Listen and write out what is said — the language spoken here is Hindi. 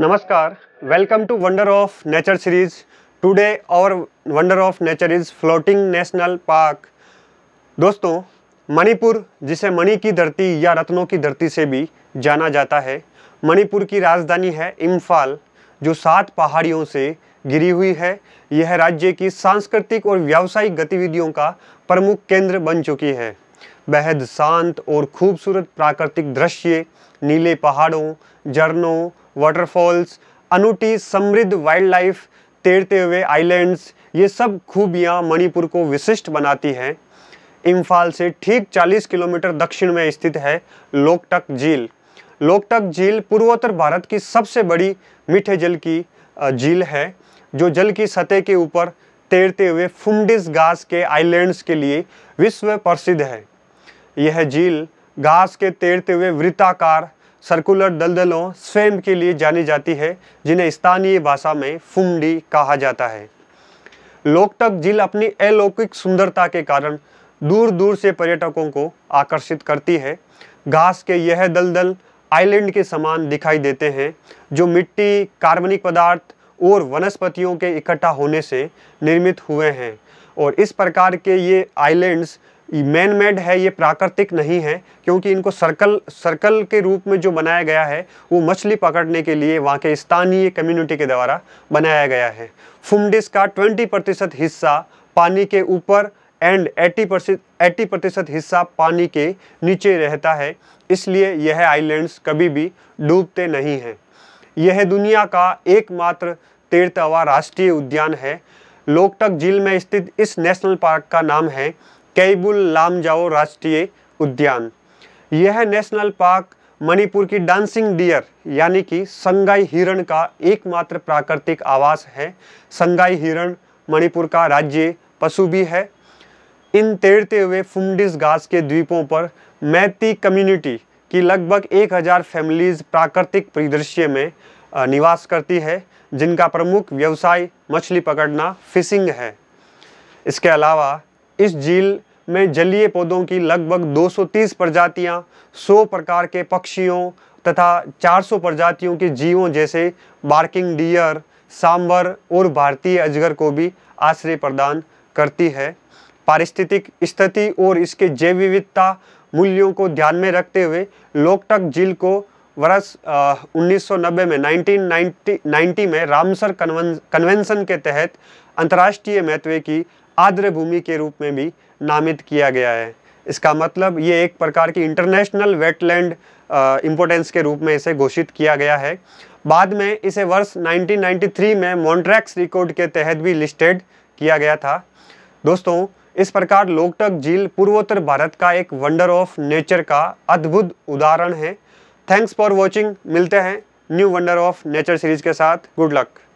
नमस्कार welcome to wonder of nature series today और wonder of nature is floating national park दोस्तों मणिपुर जिसे मणि की धरती या रत्नों की धरती से भी जाना जाता है मणिपुर की राजधानी है इम्फाल जो सात पहाड़ियों से गिरी हुई है यह राज्य की सांस्कृतिक और व्यावसायिक गतिविधियों का प्रमुख केंद्र बन चुकी है बेहद शांत और खूबसूरत प्राकृतिक दृश्य नीले पहाड़ों झरनों वाटरफॉल्स अनूठी समृद्ध वाइल्ड लाइफ तैरते हुए आइलैंड्स ये सब खूबियाँ मणिपुर को विशिष्ट बनाती हैं इम्फाल से ठीक 40 किलोमीटर दक्षिण में स्थित है लोकटक झील लोकटक झील पूर्वोत्तर भारत की सबसे बड़ी मीठे जल की झील है जो जल की सतह के ऊपर तैरते हुए फुमडिस घास के आइलैंड्स के लिए विश्व प्रसिद्ध है यह झील घास के तैरते हुए वृत्ताकार सर्कुलर दलदलों स्वयं के लिए जानी जाती है जिन्हें स्थानीय भाषा में फुमडी कहा जाता है लोकटक झील अपनी अलौकिक सुंदरता के कारण दूर दूर से पर्यटकों को आकर्षित करती है घास के यह दलदल आइलैंड के समान दिखाई देते हैं जो मिट्टी कार्बनिक पदार्थ और वनस्पतियों के इकट्ठा होने से निर्मित हुए हैं और इस प्रकार के ये आइलैंड्स मैन मेड है ये प्राकृतिक नहीं है क्योंकि इनको सर्कल सर्कल के रूप में जो बनाया गया है वो मछली पकड़ने के लिए वहाँ के स्थानीय कम्युनिटी के द्वारा बनाया गया है फुमडिस का 20 प्रतिशत हिस्सा पानी के ऊपर एंड 80 परसेंट एट्टी प्रतिशत हिस्सा पानी के नीचे रहता है इसलिए यह आइलैंड्स कभी भी डूबते नहीं हैं यह दुनिया का एकमात्र तीर्थवा राष्ट्रीय उद्यान है लोकटक झील में स्थित इस नेशनल पार्क का नाम है लाम लामजाओ राष्ट्रीय उद्यान यह नेशनल पार्क मणिपुर की डांसिंग डियर यानी कि संगाई हिरण का एकमात्र प्राकृतिक आवास है संगाई हिरण मणिपुर का राज्य पशु भी है इन तैरते हुए फुमडिस घास के द्वीपों पर मैती कम्युनिटी की लगभग 1000 फैमिलीज प्राकृतिक परिदृश्य में निवास करती है जिनका प्रमुख व्यवसाय मछली पकड़ना फिशिंग है इसके अलावा इस झील में जलीय पौधों की लगभग 230 प्रजातियां, 100 प्रकार के पक्षियों तथा 400 प्रजातियों के जीवों जैसे बार्किंग डियर सांबर और भारतीय अजगर को भी आश्रय प्रदान करती है पारिस्थितिक स्थिति और इसके जैव विविधता मूल्यों को ध्यान में रखते हुए लोकटक झील को वर्ष उन्नीस में 1990 में रामसर कन्वेंशन के तहत अंतर्राष्ट्रीय महत्व की आर्द्र भूमि के रूप में भी नामित किया गया है इसका मतलब ये एक प्रकार की इंटरनेशनल वेटलैंड इम्पोर्टेंस के रूप में इसे घोषित किया गया है बाद में इसे वर्ष 1993 में मॉन्ट्रैक्स रिकॉर्ड के तहत भी लिस्टेड किया गया था दोस्तों इस प्रकार लोकटक झील पूर्वोत्तर भारत का एक वंडर ऑफ नेचर का अद्भुत उदाहरण है थैंक्स फॉर वॉचिंग मिलते हैं new wonder of nature series के साथ गुड लक